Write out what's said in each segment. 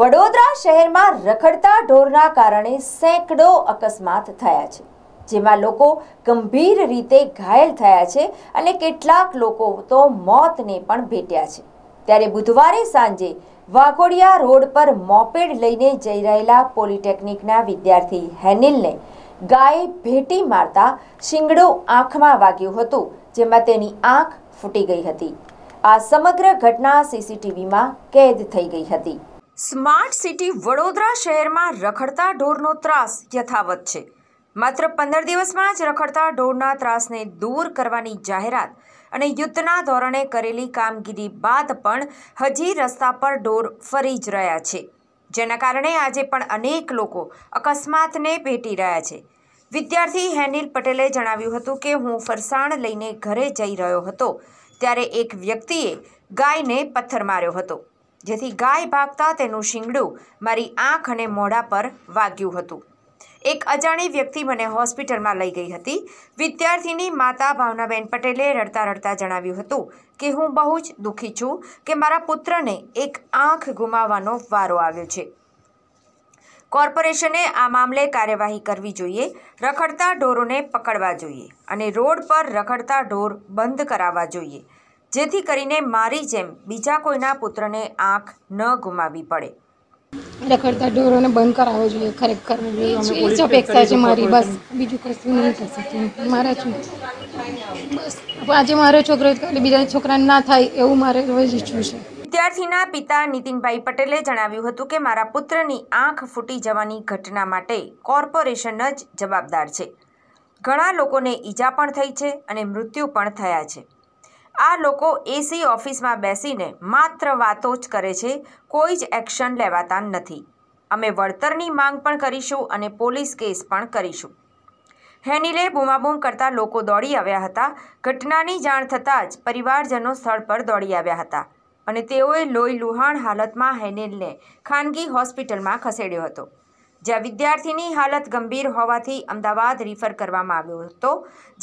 વડોદરા શહેરમાં રખડતા ઢોરના કારણે સેંકડો અકસ્માત થયા છે જેમાં લોકો ગંભીર રીતે ઘાયલ થયા છે અને કેટલાક લોકો તો મોતને પણ ભેટ્યા છે ત્યારે બુધવારે સાંજે વાઘોડિયા રોડ પર મોપેડ લઈને જઈ રહેલા પોલિટેકનિકના વિદ્યાર્થી હેનિલને ગાયે ભેટી મારતા શિંગડો આંખમાં વાગ્યું હતું જેમાં તેની આંખ ફૂટી ગઈ હતી આ સમગ્ર ઘટના સીસીટીવીમાં કેદ થઈ ગઈ હતી સ્માર્ટ સિટી વડોદરા શહેરમાં રખડતા ઢોરનો ત્રાસ યથાવત છે માત્ર પંદર દિવસમાં જ રખડતા ઢોરના ત્રાસને દૂર કરવાની જાહેરાત અને યુદ્ધના ધોરણે કરેલી કામગીરી બાદ પણ હજી રસ્તા પર ઢોર ફરી જ રહ્યા છે જેના કારણે આજે પણ અનેક લોકો અકસ્માતને ભેટી રહ્યા છે વિદ્યાર્થી હેનિલ પટેલે જણાવ્યું હતું કે હું ફરસાણ લઈને ઘરે જઈ રહ્યો હતો ત્યારે એક વ્યક્તિએ ગાયને પથ્થર માર્યો હતો જેથી ગાય ભાગતા તેનું શિંગડું મારી આંખ અને મોઢા પર વાગ્યું હતું એક અજાણી વ્યક્તિ મને હોસ્પિટલમાં લઈ ગઈ હતી વિદ્યાર્થીની માતા ભાવનાબેન પટેલે રડતા રડતા જણાવ્યું હતું કે હું બહુ જ દુઃખી છું કે મારા પુત્રને એક આંખ ગુમાવવાનો વારો આવ્યો છે કોર્પોરેશને આ મામલે કાર્યવાહી કરવી જોઈએ રખડતા ઢોરોને પકડવા જોઈએ અને રોડ પર રખડતા ઢોર બંધ કરાવવા જોઈએ જેથી કરીને મારી જેમ બીજા કોઈના પુત્રને આંખ ન ગુમાવી પડે એટલે કરતા ઢોરોને બંધ કરાવવો જોઈએ ખરેખર એ અપેક્ષા છે મારી બસ બીજું કશું નહીં થશે મારા છું બસ આજે મારો છોકરો બીજા છોકરાને ના થાય એવું મારે રોજ ઈચ્છવું છે વિદ્યાર્થીના પિતા નીતિનભાઈ પટેલે જણાવ્યું હતું કે મારા પુત્રની આંખ ફૂટી જવાની ઘટના માટે કોર્પોરેશન જ જવાબદાર છે ઘણા લોકોને ઈજા પણ થઈ છે અને મૃત્યુ પણ થયા છે આ લોકો એસી ઓફિસમાં બેસીને માત્ર વાતો જ કરે છે કોઈ જ એક્શન લેવાતા નથી અમે વળતરની માંગ પણ કરીશું અને પોલીસ કેસ પણ કરીશું હેનિલે બૂમાબૂમ કરતા લોકો દોડી આવ્યા હતા ઘટનાની જાણ થતાં જ પરિવારજનો સ્થળ પર દોડી આવ્યા હતા અને તેઓએ લોહી લુહાણ હાલતમાં હેનિલને ખાનગી હોસ્પિટલમાં ખસેડ્યો હતો જ્યાં વિદ્યાર્થીની હાલત ગંભીર હોવાથી અમદાવાદ રિફર કરવામાં આવ્યો હતો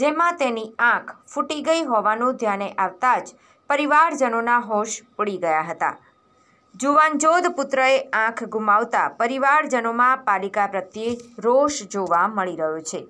જેમાં તેની આંખ ફૂટી ગઈ હોવાનું ધ્યાને આવતા જ પરિવારજનોના હોશ ઉડી ગયા હતા જુવાનજોધ પુત્રએ આંખ ગુમાવતા પરિવારજનોમાં પાલિકા પ્રત્યે રોષ જોવા મળી રહ્યો છે